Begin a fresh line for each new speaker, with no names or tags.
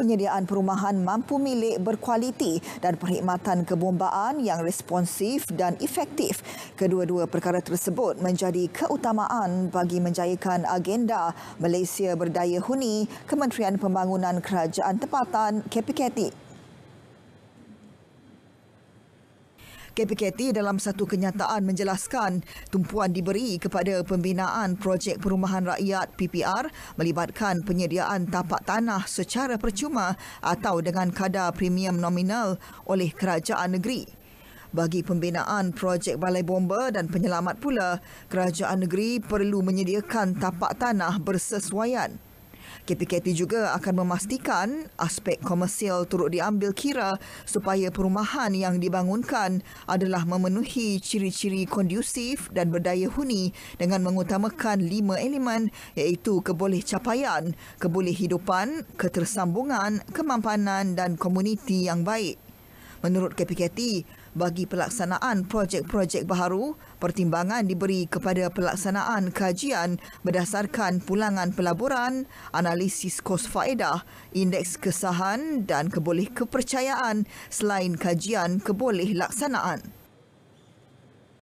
penyediaan perumahan mampu milik berkualiti dan perkhidmatan kebombaan yang responsif dan efektif. Kedua-dua perkara tersebut menjadi keutamaan bagi menjayakan agenda Malaysia Berdaya Huni Kementerian Pembangunan Kerajaan Tempatan KPKT. KPKT dalam satu kenyataan menjelaskan tumpuan diberi kepada pembinaan projek perumahan rakyat PPR melibatkan penyediaan tapak tanah secara percuma atau dengan kadar premium nominal oleh kerajaan negeri. Bagi pembinaan projek balai bomba dan penyelamat pula, kerajaan negeri perlu menyediakan tapak tanah bersesuaian. KPKP juga akan memastikan aspek komersial turut diambil kira supaya perumahan yang dibangunkan adalah memenuhi ciri-ciri kondusif dan berdaya huni dengan mengutamakan lima elemen iaitu keboleh capaian, keboleh hidupan, ketersambungan, kemampanan dan komuniti yang baik. Menurut KPKT, bagi pelaksanaan projek-projek baharu, pertimbangan diberi kepada pelaksanaan kajian berdasarkan pulangan pelaburan, analisis kos faedah, indeks kesahan dan keboleh kepercayaan selain kajian keboleh laksanaan.